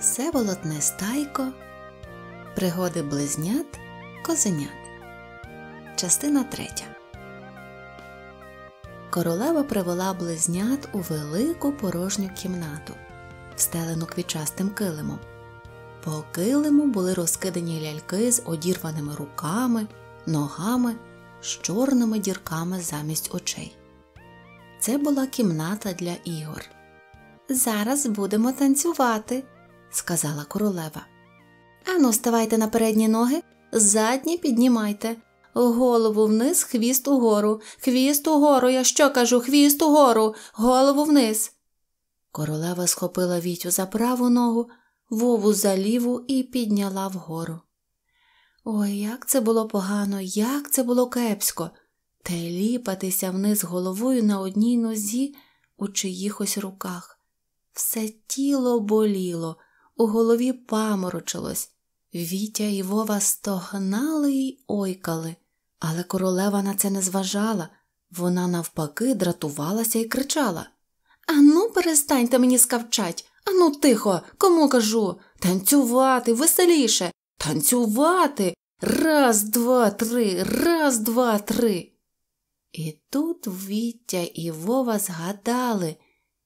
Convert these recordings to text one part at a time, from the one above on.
Всеволод стайко. Пригоди близнят Козенят. Частина третя. Королева привела близнят у велику порожню кімнату, встелену квітчастим килимом. По килиму були розкидані ляльки з одірваними руками, ногами, з чорними дірками замість очей. Це була кімната для ігор. Зараз будемо танцювати сказала королева. Ану, ставайте на передні ноги, задні піднімайте, голову вниз, хвіст угору, хвіст угору, я що кажу, хвіст угору, голову вниз. Королева схопила вітю за праву ногу, вову за ліву і підняла вгору. Ой, як це було погано, як це було кепсько, та й ліпатися вниз головою на одній нозі у чиїхось руках. Все тіло боліло, у голові паморочилось. Вітя і Вова стогнали й ойкали, але королева на це не зважала. Вона навпаки дратувалася і кричала Ану, перестаньте мені скавчать, ану тихо, кому кажу? Танцювати, веселіше, танцювати. Раз, два, три, раз, два, три. І тут Вітя і Вова згадали,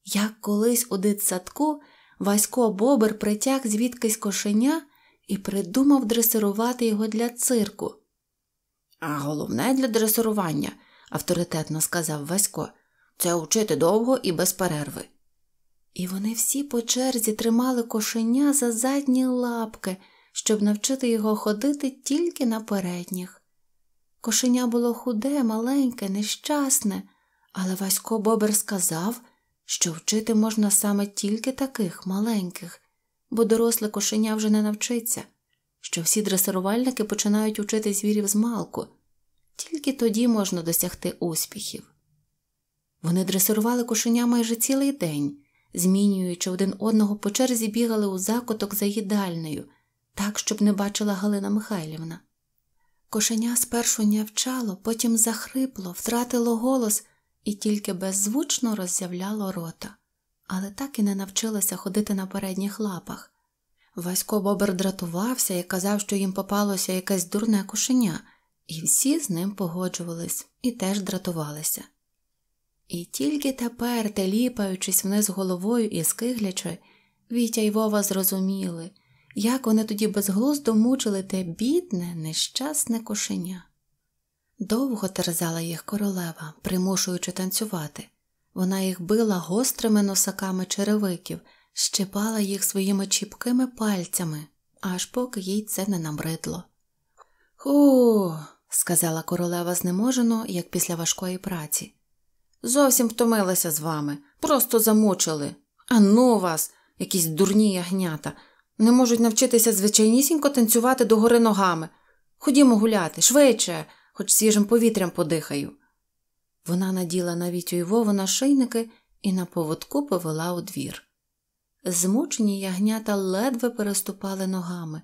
як колись у дитсадку Васько Бобер притяг звідкись кошеня і придумав дресирувати його для цирку. А головне для дресирування, авторитетно сказав Васько, це учити довго і без перерви. І вони всі по черзі тримали кошеня за задні лапки, щоб навчити його ходити тільки на передніх. Кошеня було худе, маленьке, нещасне, але Васько Бобер сказав, що вчити можна саме тільки таких маленьких, бо доросле кошеня вже не навчиться, що всі дресирувальники починають учити звірів з малку, тільки тоді можна досягти успіхів. Вони дресирували кошеня майже цілий день, змінюючи один одного по черзі бігали у закоток за їдальнею, так, щоб не бачила Галина Михайлівна. Кошеня спершу нявчало, потім захрипло, втратило голос і тільки беззвучно роззявляло рота, але так і не навчилася ходити на передніх лапах. Васько бобер дратувався і казав, що їм попалося якесь дурне кошеня, і всі з ним погоджувались і теж дратувалися. І тільки тепер, теліпаючись вниз головою і скиглячи, Вітя й Вова зрозуміли, як вони тоді безглуздо мучили те бідне, нещасне кошеня. Довго терзала їх королева, примушуючи танцювати. Вона їх била гострими носаками черевиків, щипала їх своїми чіпкими пальцями, аж поки їй це не набридло. Ху, сказала королева знеможено, як після важкої праці. Зовсім втомилася з вами, просто замучили. А ну вас, якісь дурні ягнята, не можуть навчитися звичайнісінько танцювати догори ногами. Ходімо гуляти, швидше хоч свіжим повітрям подихаю. Вона наділа навіть Вітю і на шийники і на поводку повела у двір. Змучені ягнята ледве переступали ногами.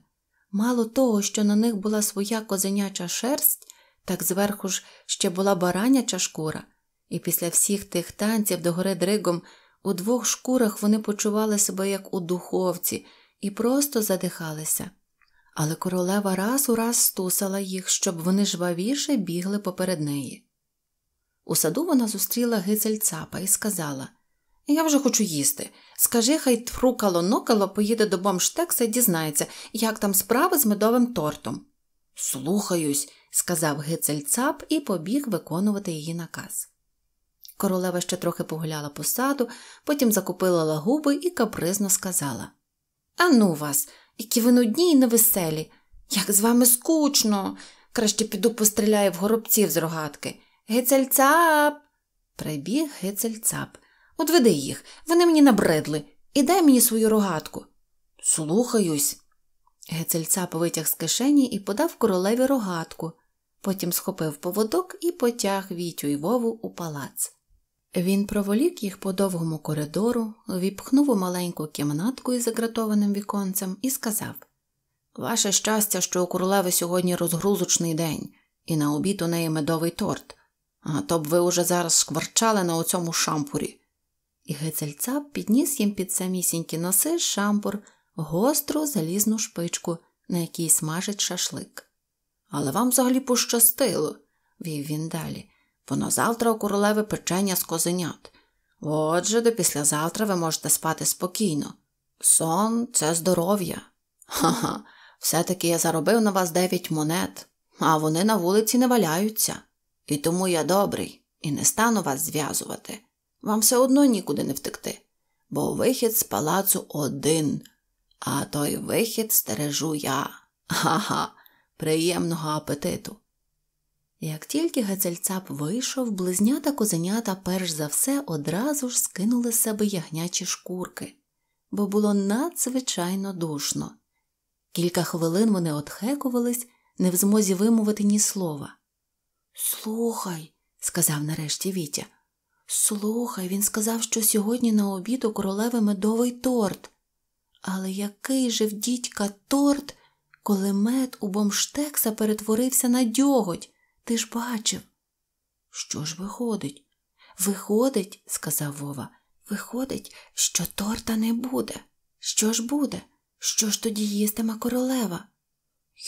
Мало того, що на них була своя козеняча шерсть, так зверху ж ще була бараняча шкура, і після всіх тих танців догори дригом у двох шкурах вони почували себе як у духовці і просто задихалися але королева раз у раз стусала їх, щоб вони жвавіше бігли поперед неї. У саду вона зустріла гицель цапа і сказала Я вже хочу їсти. Скажи, хай тфру нокало, поїде до бомштекса і дізнається, як там справи з медовим тортом. Слухаюсь, сказав гицель цап і побіг виконувати її наказ. Королева ще трохи погуляла по саду, потім закупила лагуби і капризно сказала Ану вас, які ви нудні і невеселі. Як з вами скучно. Краще піду постріляю в горобців з рогатки. Гецельцап. Прибіг гецельцап. Одведи їх, вони мені набридли. І дай мені свою рогатку. Слухаюсь. Гецельцап витяг з кишені і подав королеві рогатку. Потім схопив поводок і потяг Вітю й Вову у палац. Він проволік їх по довгому коридору, віпхнув у маленьку кімнатку із загратованим віконцем і сказав Ваше щастя, що у королеви сьогодні розгрузочний день, і на обід у неї медовий торт, а то б ви уже зараз шкварчали на оцьому шампурі. І гецельцап підніс їм під самісінькі носи шампур, гостру залізну шпичку, на якій смажить шашлик. Але вам взагалі пощастило, вів він далі. Воно завтра у королеви печення з козенят. Отже, до післязавтра ви можете спати спокійно. Сон це здоров'я. Ха-ха, все-таки я заробив на вас дев'ять монет, а вони на вулиці не валяються. І тому я добрий і не стану вас зв'язувати. Вам все одно нікуди не втекти, бо вихід з палацу один, а той вихід стережу я. Ха-ха, приємного апетиту. Як тільки Гецельцап вийшов, близнята козенята перш за все одразу ж скинули з себе ягнячі шкурки, бо було надзвичайно душно. Кілька хвилин вони отхекувались, не в змозі вимовити ні слова. Слухай, сказав нарешті Вітя, слухай, він сказав, що сьогодні на обід у королеви медовий торт. Але який же в дідька торт, коли мед у бомштекса перетворився на дьоготь? Ти ж бачив. Що ж виходить? Виходить, сказав Вова, виходить, що торта не буде. Що ж буде? Що ж тоді їстиме королева?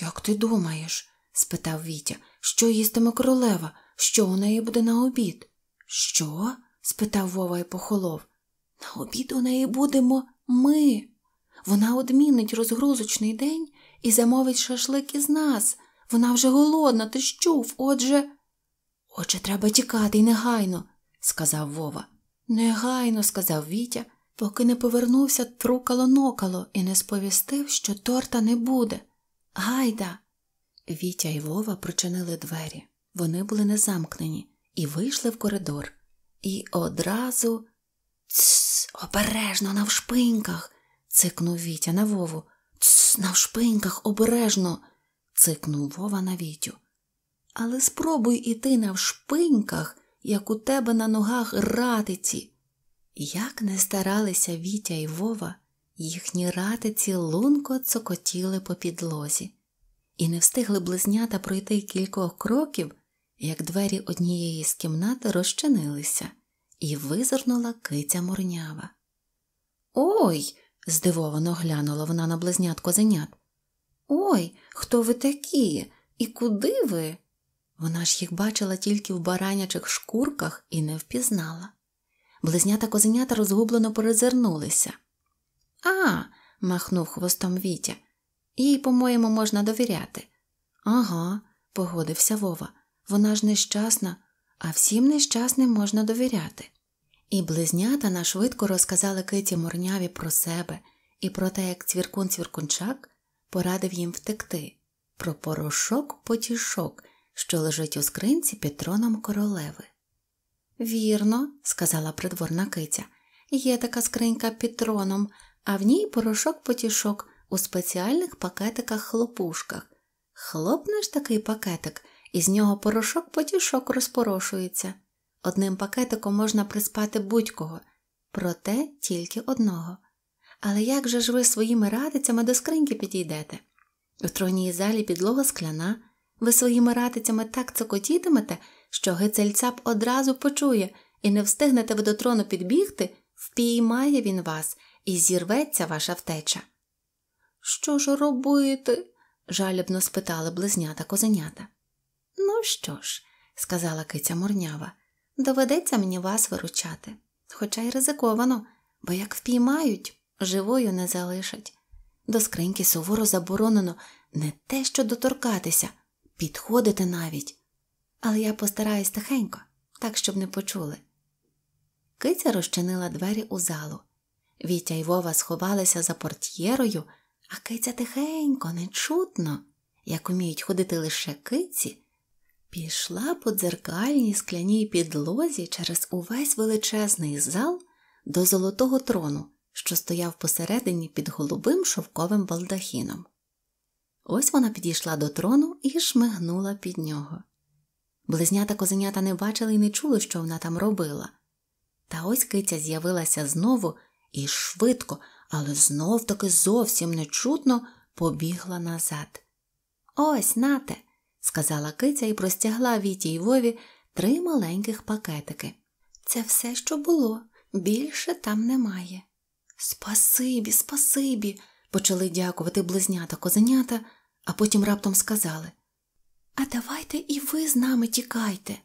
Як ти думаєш? спитав Вітя, що їстиме королева, що у неї буде на обід? Що? спитав Вова і похолов. На обід у неї будемо ми. Вона одмінить розгрузочний день і замовить шашлик із нас. Вона вже голодна, ти щув, отже. Отже, треба тікати і негайно, сказав Вова. Негайно, сказав Вітя, поки не повернувся трукало нокало і не сповістив, що торта не буде. Гайда. Вітя і Вова прочинили двері. Вони були незамкнені і вийшли в коридор. І одразу Тсс, обережно навшпиньках. цикнув Вітя на Вову. Тсс, навшпиньках, обережно цикнув Вова на Вітю. Але спробуй іти на вшпиньках, як у тебе на ногах ратиці. Як не старалися Вітя і Вова, їхні ратиці лунко цокотіли по підлозі, і не встигли близнята пройти кількох кроків, як двері однієї з кімнати розчинилися, і визирнула киця морнява. Ой! здивовано глянула вона на близнят козенят. Ой, Хто ви такі? І куди ви? Вона ж їх бачила тільки в баранячих шкурках і не впізнала. Близнята козенята розгублено перезирнулися. А, махнув хвостом Вітя. Їй, по-моєму, можна довіряти. Ага, погодився Вова. Вона ж нещасна, а всім нещасним можна довіряти. І близнята нашвидко розказали Киті Морняві про себе і про те, як цвіркун цвіркунчак порадив їм втекти про порошок потішок, що лежить у скринці під троном королеви. Вірно, сказала придворна киця, є така скринька під троном, а в ній порошок потішок у спеціальних пакетиках хлопушках. Хлопнеш такий пакетик, і з нього порошок потішок розпорошується. Одним пакетиком можна приспати будь-кого, проте тільки одного. Але як же ж ви своїми радицями до скриньки підійдете? У тронній залі підлога скляна, ви своїми ратицями так цокотітимете, що гицельця б одразу почує і не встигнете ви до трону підбігти, впіймає він вас і зірветься ваша втеча. Що ж робити? жалібно спитали близнята козенята. Ну що ж, сказала киця морнява, доведеться мені вас виручати, хоча й ризиковано, бо як впіймають живою не залишать. До скриньки суворо заборонено не те, що доторкатися, підходити навіть. Але я постараюсь тихенько, так, щоб не почули. Киця розчинила двері у залу. Вітя й Вова сховалися за портьєрою, а киця тихенько, нечутно, як уміють ходити лише киці, пішла по дзеркальній скляній підлозі через увесь величезний зал до золотого трону, що стояв посередині під голубим шовковим балдахіном. Ось вона підійшла до трону і шмигнула під нього. Близнята козенята не бачили і не чули, що вона там робила. Та ось киця з'явилася знову і швидко, але знов таки зовсім нечутно побігла назад. Ось нате, сказала киця і простягла Віті й Вові три маленьких пакетики. Це все, що було, більше там немає. Спасибі, спасибі, почали дякувати близнята козенята, а потім раптом сказали А давайте і ви з нами тікайте.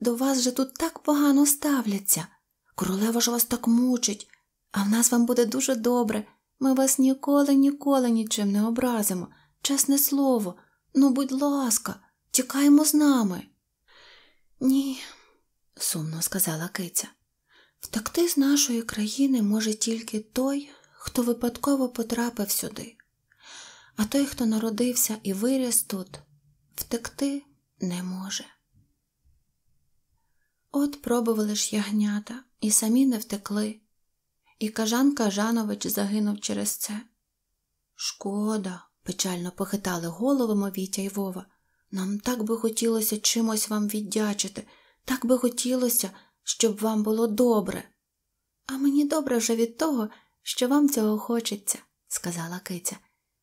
До вас же тут так погано ставляться. Королева ж вас так мучить, а в нас вам буде дуже добре. Ми вас ніколи, ніколи нічим не образимо. Чесне слово, ну, будь ласка, тікаємо з нами. Ні, сумно сказала киця. Втекти з нашої країни може тільки той, хто випадково потрапив сюди, а той, хто народився і виріс тут, втекти не може. От пробували ж ягнята і самі не втекли, і Кажан Кажанович загинув через це. Шкода, печально похитали голови Мовітя й Вова. Нам так би хотілося чимось вам віддячити, так би хотілося щоб вам було добре. А мені добре вже від того, що вам цього хочеться, сказала киця,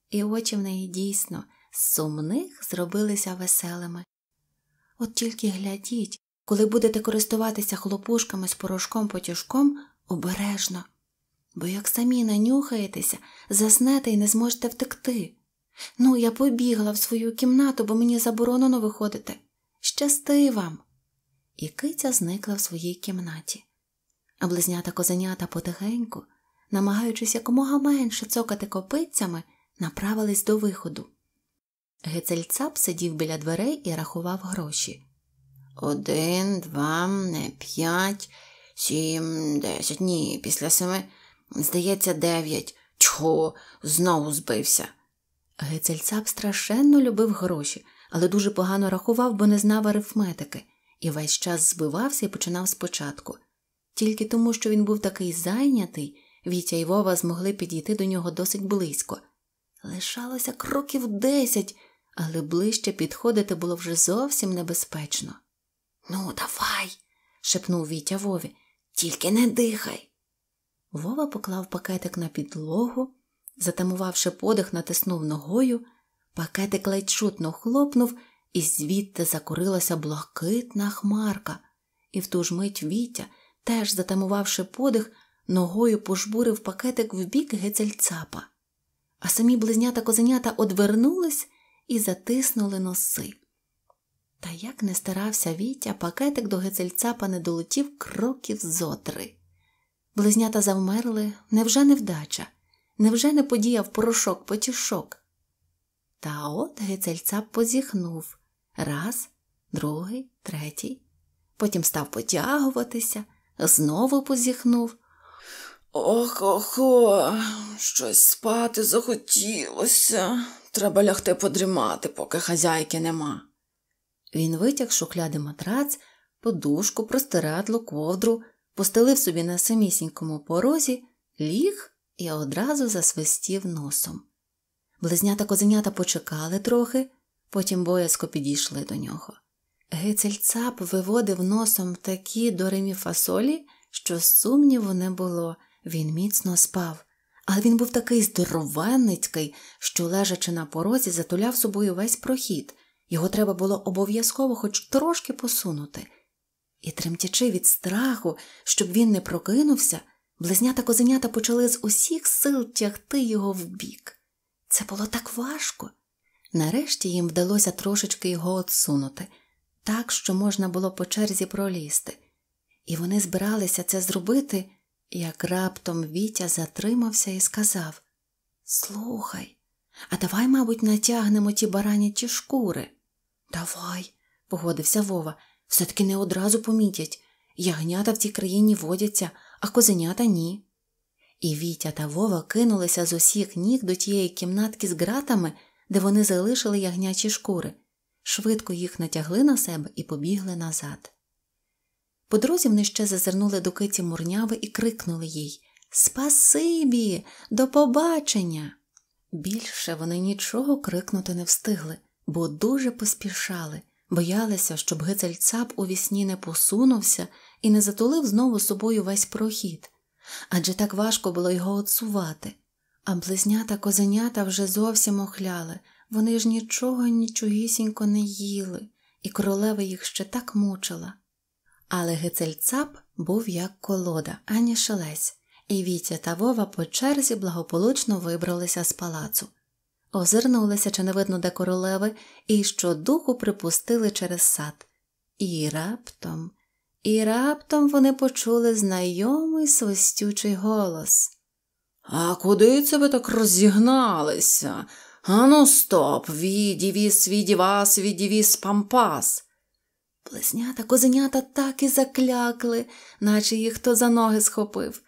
і очі в неї дійсно сумних зробилися веселими. От тільки глядіть, коли будете користуватися хлопушками з порошком потюшком обережно, бо як самі нанюхаєтеся, заснете і не зможете втекти. Ну, я побігла в свою кімнату, бо мені заборонено виходити. Щасти вам! і киця зникла в своїй кімнаті, а близнята козенята потихеньку, намагаючись якомога менше цокати копицями, направились до виходу. Гецельцап сидів біля дверей і рахував гроші. Один, два, п'ять, сім, десять. Ні, після семи, здається, дев'ять. Чого? знову збився. Гецельцап страшенно любив гроші, але дуже погано рахував, бо не знав арифметики і весь час збивався і починав спочатку. Тільки тому, що він був такий зайнятий, Вітя і Вова змогли підійти до нього досить близько. Лишалося кроків десять, але ближче підходити було вже зовсім небезпечно. Ну, давай, шепнув Вітя Вові, тільки не дихай. Вова поклав пакетик на підлогу, затамувавши подих, натиснув ногою, пакетик ледь чутно хлопнув і звідти закурилася блакитна хмарка, і в ту ж мить Вітя, теж затамувавши подих, ногою пожбурив пакетик в бік гецельцапа. А самі близнята козенята одвернулись і затиснули носи. Та як не старався Вітя, пакетик до гецельцапа не долетів кроків зо три. Близнята завмерли, невже невдача, невже не подіяв порошок потішок? Та от гецельцап позіхнув, раз, другий, третій. Потім став потягуватися, знову позіхнув. Ох охо, щось спати захотілося. Треба лягти подрімати, поки хазяйки нема. Він витяг шухляди матрац, подушку, простирадло, ковдру, постелив собі на самісінькому порозі, ліг і одразу засвистів носом. Близнята козенята почекали трохи потім боязко підійшли до нього. Гецельцап виводив носом такі доремі фасолі, що сумніву не було, він міцно спав, але він був такий здоровенницький, що, лежачи на порозі, затуляв собою весь прохід. Його треба було обов'язково хоч трошки посунути. І, тремтячи від страху, щоб він не прокинувся, близнята козенята почали з усіх сил тягти його вбік. Це було так важко. Нарешті їм вдалося трошечки його отсунути, так, що можна було по черзі пролізти, і вони збиралися це зробити, як раптом Вітя затримався і сказав Слухай, а давай, мабуть, натягнемо ті баранячі шкури. Давай, погодився Вова, все таки не одразу помітять. Ягнята в цій країні водяться, а козенята ні. І Вітя та Вова кинулися з усіх ніг до тієї кімнатки з ґратами де вони залишили ягнячі шкури, швидко їх натягли на себе і побігли назад. По дорозі вони ще зазирнули до киті мурняви і крикнули їй Спасибі, до побачення! Більше вони нічого крикнути не встигли, бо дуже поспішали, боялися, щоб гицельцап у вісні не посунувся і не затулив знову собою весь прохід, адже так важко було його отсувати. А близнята козенята вже зовсім охляли, вони ж нічого нічогісінько не їли, і королева їх ще так мучила. Але гицельцап був як колода, ані шелець, і Вітя та Вова по черзі благополучно вибралися з палацу. Озирнулися, чи не видно де королеви, і щодуху припустили через сад. І раптом, і раптом вони почули знайомий свистючий голос. А куди це ви так розігналися? Ану, стоп, відівіс, відівас, відівіс, пампас. Плеснята козенята так і заклякли, наче їх хто за ноги схопив.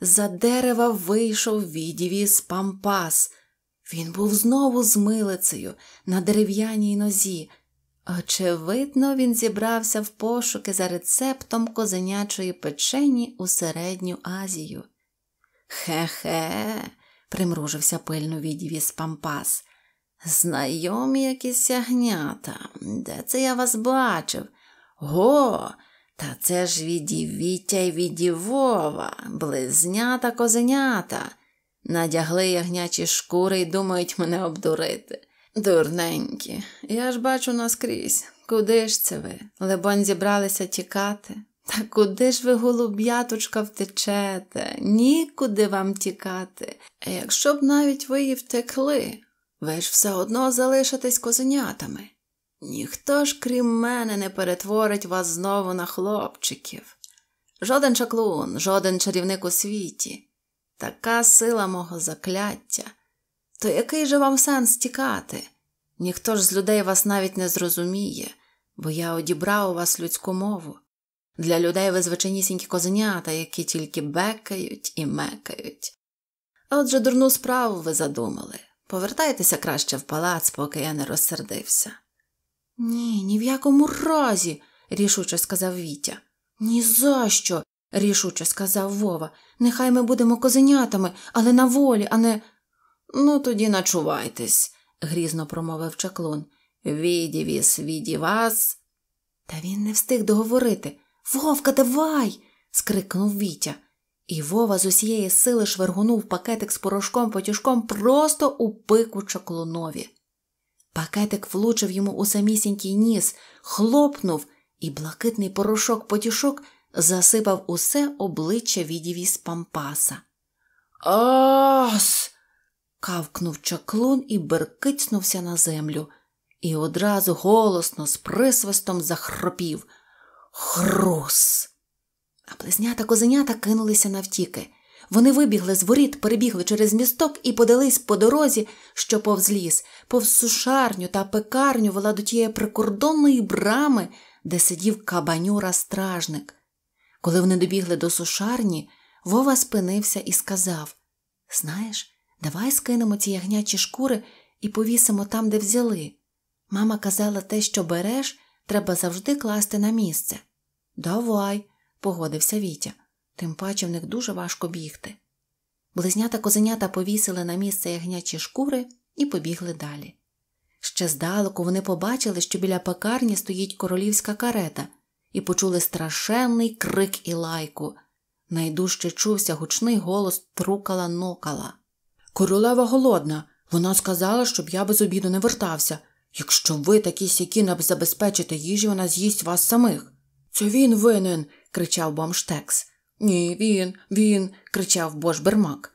За дерева вийшов відівіс пампас. Він був знову з милицею на дерев'яній нозі. Очевидно, він зібрався в пошуки за рецептом козенячої печені у середню Азію. Хе-хе, примружився пильно відвіз пампас. Знайомі якісь сягнята. Де це я вас бачив? Го, та це ж відівіття й відівова, близнята козенята. Надягли ягнячі шкури і думають мене обдурити. Дурненькі, я ж бачу наскрізь. Куди ж це ви? Лебонь зібралися тікати. Та куди ж ви, голуб'яточка, втечете, нікуди вам тікати. А якщо б навіть ви і втекли, ви ж все одно залишитесь козенятами. Ніхто ж, крім мене, не перетворить вас знову на хлопчиків. Жоден чаклун, жоден чарівник у світі, така сила мого закляття. То який же вам сенс тікати? Ніхто ж з людей вас навіть не зрозуміє, бо я одібрав у вас людську мову. Для людей ви звичайнісінькі козенята, які тільки бекають і мекають. отже, дурну справу ви задумали. Повертайтеся краще в палац, поки я не розсердився. Ні, ні в якому разі, рішуче сказав Вітя. «Ні за що!» – рішуче сказав Вова. Нехай ми будемо козенятами, але на волі, а не. Ну, тоді начувайтесь, грізно промовив чаклун. Віді віс, віді вас. Та він не встиг договорити. Вовка, давай. скрикнув Вітя. І Вова з усієї сили швергунув пакетик з порошком потюшком просто у пику чаклунові. Пакетик влучив йому у самісінький ніс, хлопнув, і блакитний порошок потюшок засипав усе обличчя відівіс пампаса. Ас. кавкнув чаклун і беркицнувся на землю, і одразу голосно з присвистом захропів. Хрус. А близнята козенята кинулися навтіки. Вони вибігли з воріт, перебігли через місток і подались по дорозі, що повз ліс, повз сушарню та пекарню вела до тієї прикордонної брами, де сидів кабанюра стражник. Коли вони добігли до сушарні, Вова спинився і сказав Знаєш, давай скинемо ці ягнячі шкури і повісимо там, де взяли. Мама казала, те, що береш, треба завжди класти на місце. Давай, погодився Вітя, тим паче в них дуже важко бігти. Близнята козенята повісили на місце ягнячі шкури і побігли далі. Ще здалеку вони побачили, що біля пекарні стоїть королівська карета, і почули страшенний крик і лайку. Найдужче чувся гучний голос трукала нокала. Королева голодна. Вона сказала, щоб я без обіду не вертався. Якщо ви такі сякі не забезпечите їжі, вона з'їсть вас самих. Це він винен, кричав Бомштекс. Ні, він, він, кричав Бошбермак.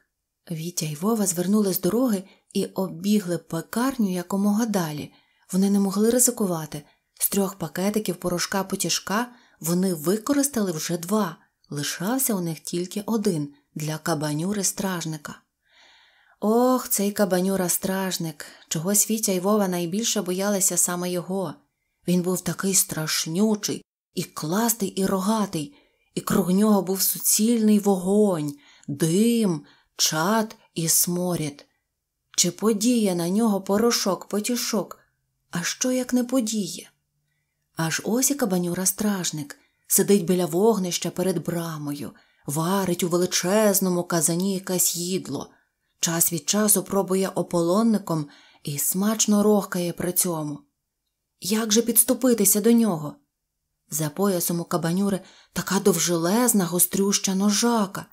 Вітя й Вова звернули з дороги і оббігли пекарню якомога далі. Вони не могли ризикувати. З трьох пакетиків порошка потішка вони використали вже два, лишався у них тільки один для кабанюри стражника. Ох, цей кабанюра стражник, чогось Вітя й Вова найбільше боялися саме його. Він був такий страшнючий, і кластий, і рогатий, і круг нього був суцільний вогонь, дим, чад і сморід. Чи подіє на нього порошок, потішок? А що як не подіє? Аж ось і кабанюра стражник сидить біля вогнища перед брамою, варить у величезному казані якесь їдло, час від часу пробує ополонником і смачно рохкає при цьому. Як же підступитися до нього? За поясом у кабанюри така довжелезна, гострюща ножака.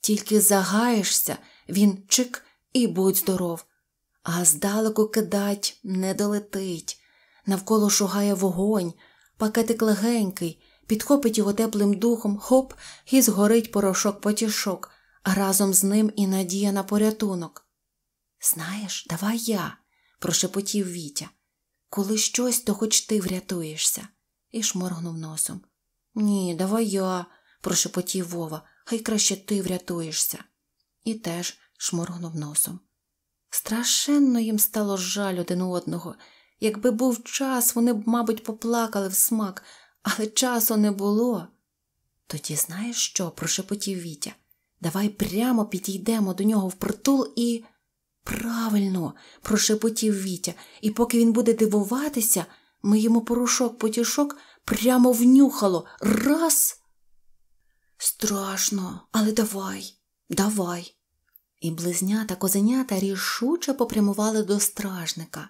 Тільки загаєшся, він чик і будь здоров, а здалеку кидать не долетить. Навколо шугає вогонь, пакетик легенький, підхопить його теплим духом, хоп, і згорить порошок потішок, а разом з ним і надія на порятунок. Знаєш, давай я, прошепотів Вітя, коли щось, то хоч ти врятуєшся і шморгнув носом. Ні, давай я, прошепотів Вова, хай краще ти врятуєшся. І теж шморгнув носом. Страшенно їм стало жаль один одного. Якби був час, вони б, мабуть, поплакали в смак, але часу не було. Тоді знаєш що? прошепотів Вітя. Давай прямо підійдемо до нього впритул і. Правильно, прошепотів Вітя, і поки він буде дивуватися, ми йому порушок, потішок прямо внюхало. Раз. Страшно, але давай, давай. І близнята козенята рішуче попрямували до стражника.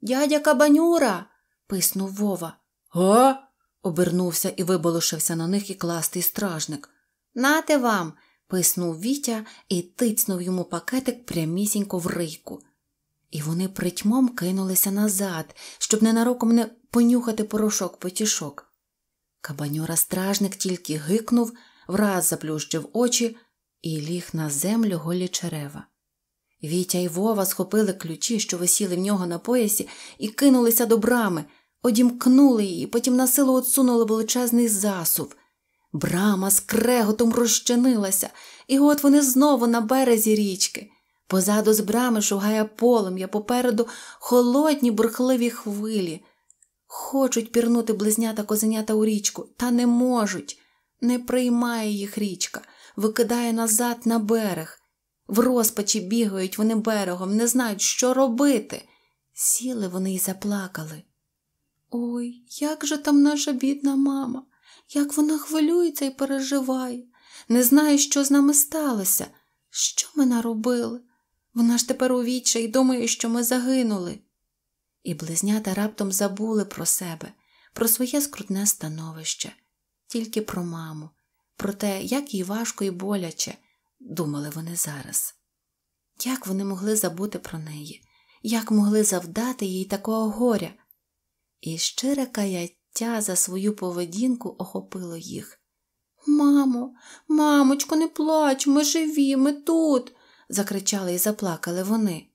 Дядя кабанюра. писнув Вова. Га? обернувся і виболошився на них і кластий стражник. Нате вам. писнув Вітя і тицнув йому пакетик прямісінько в рийку. І вони притьмом кинулися назад, щоб ненароком не понюхати порошок потішок. Кабаньора стражник тільки гикнув, враз заплющив очі і ліг на землю голі черева. Вітя й Вова схопили ключі, що висіли в нього на поясі, і кинулися до брами, одімкнули її, потім на силу отсунули величезний засув. Брама з креготом розчинилася, і от вони знову на березі річки. Позаду з брами шугає полум'я, попереду холодні бурхливі хвилі. Хочуть пірнути близнята козенята у річку, та не можуть. Не приймає їх річка, викидає назад на берег. В розпачі бігають вони берегом, не знають, що робити. Сіли вони і заплакали. Ой, як же там наша бідна мама, як вона хвилюється і переживає, не знає, що з нами сталося, що ми наробили. Вона ж тепер у віччя і думає, що ми загинули. І близнята раптом забули про себе, про своє скрутне становище, тільки про маму, про те, як їй важко і боляче, думали вони зараз. Як вони могли забути про неї, як могли завдати їй такого горя? І щире каяття за свою поведінку охопило їх. Мамо, мамочко, не плач, ми живі, ми тут закричали і заплакали вони.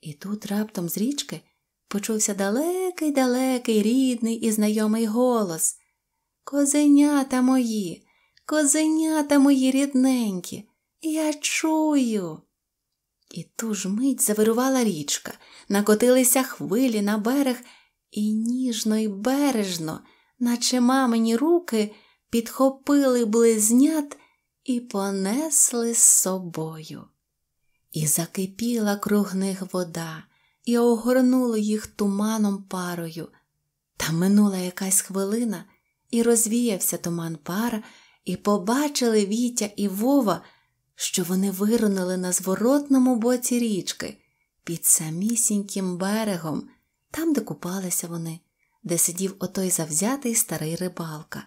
І тут раптом з річки почувся далекий, далекий рідний і знайомий голос Козенята мої, козенята мої рідненькі, я чую. І ту ж мить завирувала річка, накотилися хвилі на берег, і ніжно і бережно, наче мамині руки, підхопили близнят і понесли з собою. І закипіла круг них вода, і огорнуло їх туманом парою. Та минула якась хвилина, і розвіявся туман пара, і побачили Вітя і Вова, що вони виронили на зворотному боці річки під самісіньким берегом, там, де купалися вони, де сидів отой завзятий старий рибалка.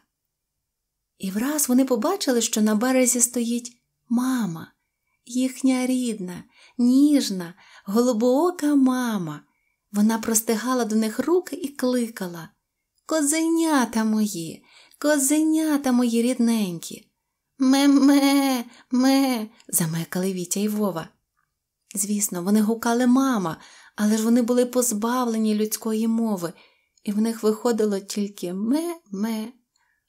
І враз вони побачили, що на березі стоїть мама їхня рідна, ніжна, голубоока мама. Вона простигала до них руки і кликала Козенята мої, козенята мої рідненькі. Ме-ме, ме, замекали Вітя й Вова. Звісно, вони гукали мама, але ж вони були позбавлені людської мови, і в них виходило тільки ме-ме.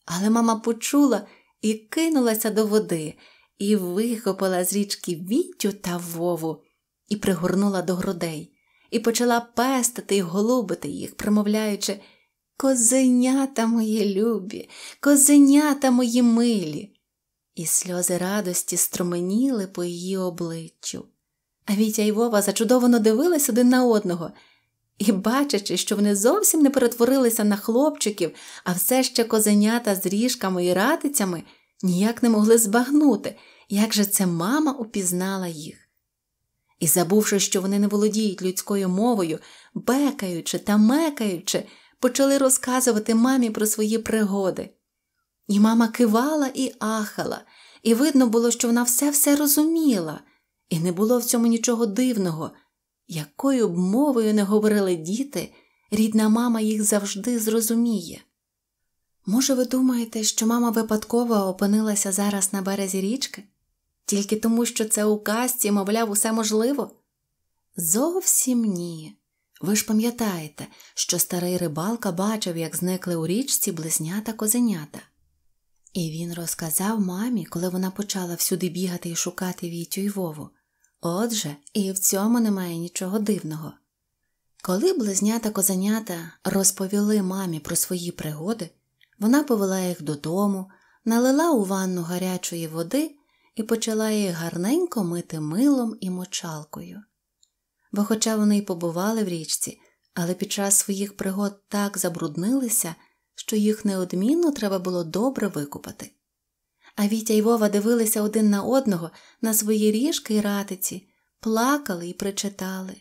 Але мама почула і кинулася до води і вихопила з річки Вітю та Вову і пригорнула до грудей, і почала пестити й голубити їх, промовляючи Козенята мої любі, козенята мої милі. І сльози радості струменіли по її обличчю. А Вітя й Вова зачудовано дивились один на одного. І, бачачи, що вони зовсім не перетворилися на хлопчиків, а все ще козенята з ріжками і ратицями, ніяк не могли збагнути, як же це мама упізнала їх. І, забувши, що вони не володіють людською мовою, бекаючи та мекаючи, почали розказувати мамі про свої пригоди. І мама кивала і ахала, і видно було, що вона все все розуміла, і не було в цьому нічого дивного. Якою б мовою не говорили діти, рідна мама їх завжди зрозуміє. Може, ви думаєте, що мама випадково опинилася зараз на березі річки? Тільки тому, що це у казці, мовляв, усе можливо? Зовсім ні. Ви ж пам'ятаєте, що старий рибалка бачив, як зникли у річці близнята козенята. І він розказав мамі, коли вона почала всюди бігати і шукати Вітю й Вову. Отже, і в цьому немає нічого дивного. Коли близнята козенята розповіли мамі про свої пригоди, вона повела їх додому, налила у ванну гарячої води і почала її гарненько мити милом і мочалкою. Бо, хоча вони й побували в річці, але під час своїх пригод так забруднилися, що їх неодмінно треба було добре викупати. А Вітя й Вова дивилися один на одного на свої ріжки й ратиці, плакали й причитали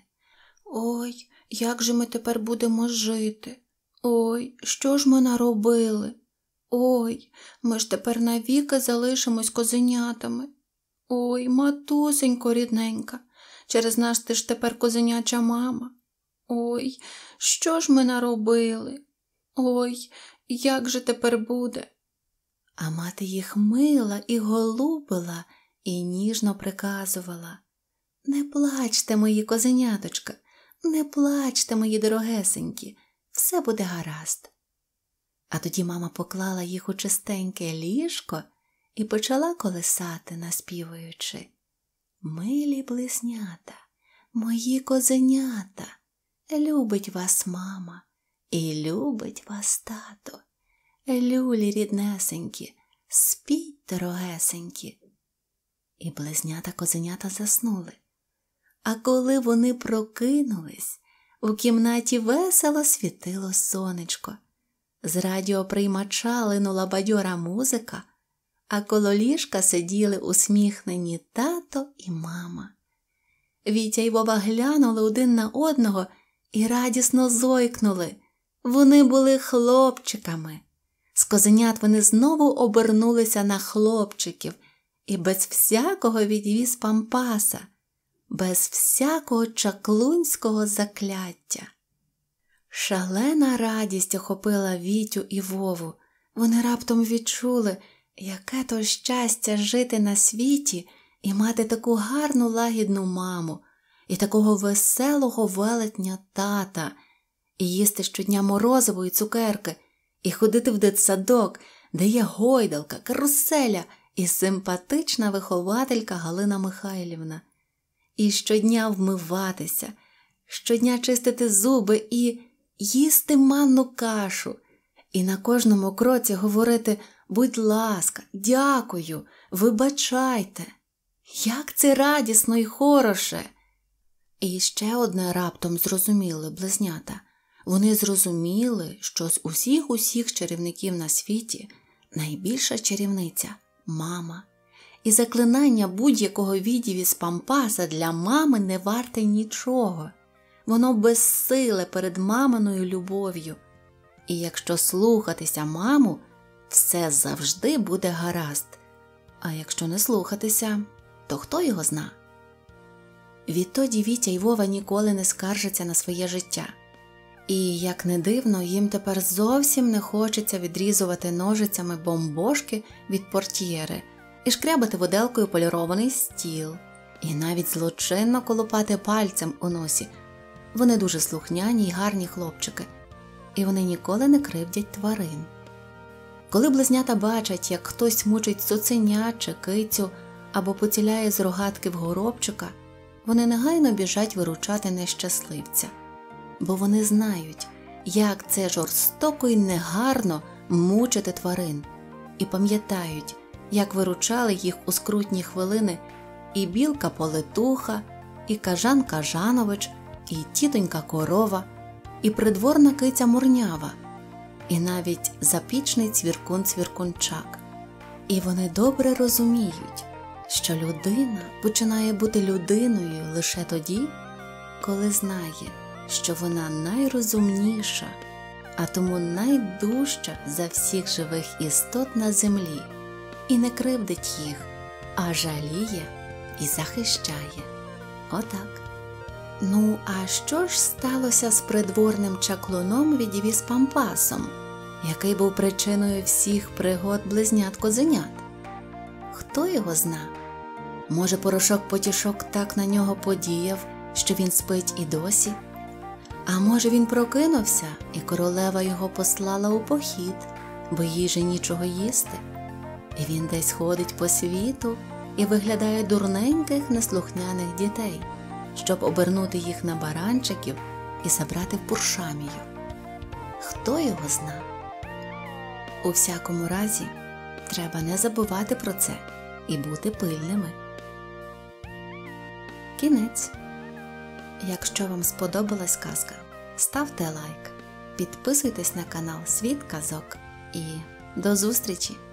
Ой, як же ми тепер будемо жити? Ой, що ж ми наробили? Ой, ми ж тепер навіки залишимось козенятами. Ой, матусенько рідненька, через нас ти ж тепер козеняча мама. Ой, що ж ми наробили? Ой, як же тепер буде? А мати їх мила і голубила і ніжно приказувала. Не плачте, мої козеняточка, не плачте, мої дорогесенькі все буде гаразд. А тоді мама поклала їх у чистеньке ліжко і почала колесати, наспівуючи Милі близнята, мої козенята, любить вас мама і любить вас тато. Люлі ріднесенькі, спіть дорогесенькі. І близнята козенята заснули. А коли вони прокинулись, у кімнаті весело світило сонечко. З радіоприймача линула бадьора музика, а коло ліжка сиділи усміхнені тато і мама. Вітя й Вова глянули один на одного і радісно зойкнули. Вони були хлопчиками. З козенят вони знову обернулися на хлопчиків і без всякого відвіз пампаса без всякого чаклунського закляття. Шалена радість охопила Вітю і Вову. Вони раптом відчули, яке то щастя жити на світі і мати таку гарну лагідну маму, і такого веселого велетня тата, і їсти щодня морозиво і цукерки, і ходити в дитсадок, де є гойдалка, каруселя і симпатична вихователька Галина Михайлівна і щодня вмиватися, щодня чистити зуби і їсти манну кашу, і на кожному кроці говорити будь ласка, дякую, вибачайте, як це радісно і хороше. І ще одне раптом зрозуміли близнята. Вони зрозуміли, що з усіх усіх чарівників на світі найбільша чарівниця мама і заклинання будь-якого відів із пампаса для мами не варте нічого, воно безсиле перед маминою любов'ю. І якщо слухатися маму, все завжди буде гаразд, а якщо не слухатися, то хто його зна? Відтоді Вітя й Вова ніколи не скаржаться на своє життя, і, як не дивно, їм тепер зовсім не хочеться відрізувати ножицями бомбошки від портьєри і шкрябати виделкою полірований стіл, і навіть злочинно колопати пальцем у носі. Вони дуже слухняні й гарні хлопчики, і вони ніколи не кривдять тварин. Коли близнята бачать, як хтось мучить цуценя чи кицю або поціляє з рогатки в горобчика, вони негайно біжать виручати нещасливця, бо вони знають, як це жорстоко й негарно мучити тварин, і пам'ятають, як виручали їх у скрутні хвилини і білка Полетуха, і Кажан Кажанович, і тітонька корова, і придворна киця Мурнява, і навіть запічний цвіркун цвіркунчак. І вони добре розуміють, що людина починає бути людиною лише тоді, коли знає, що вона найрозумніша, а тому найдужча за всіх живих істот на землі і не кривдить їх, а жаліє і захищає. Отак. Ну, а що ж сталося з придворним чаклуном відівіз Пампасом, який був причиною всіх пригод близнят козенят? Хто його зна? Може, порошок потішок так на нього подіяв, що він спить і досі? А може, він прокинувся, і королева його послала у похід, бо їй же нічого їсти? І він десь ходить по світу і виглядає дурненьких неслухняних дітей, щоб обернути їх на баранчиків і забрати в Пуршамію. Хто його зна? У всякому разі, треба не забувати про це і бути пильними. Кінець. Якщо вам сподобалась казка, ставте лайк, підписуйтесь на канал Світ Казок і до зустрічі!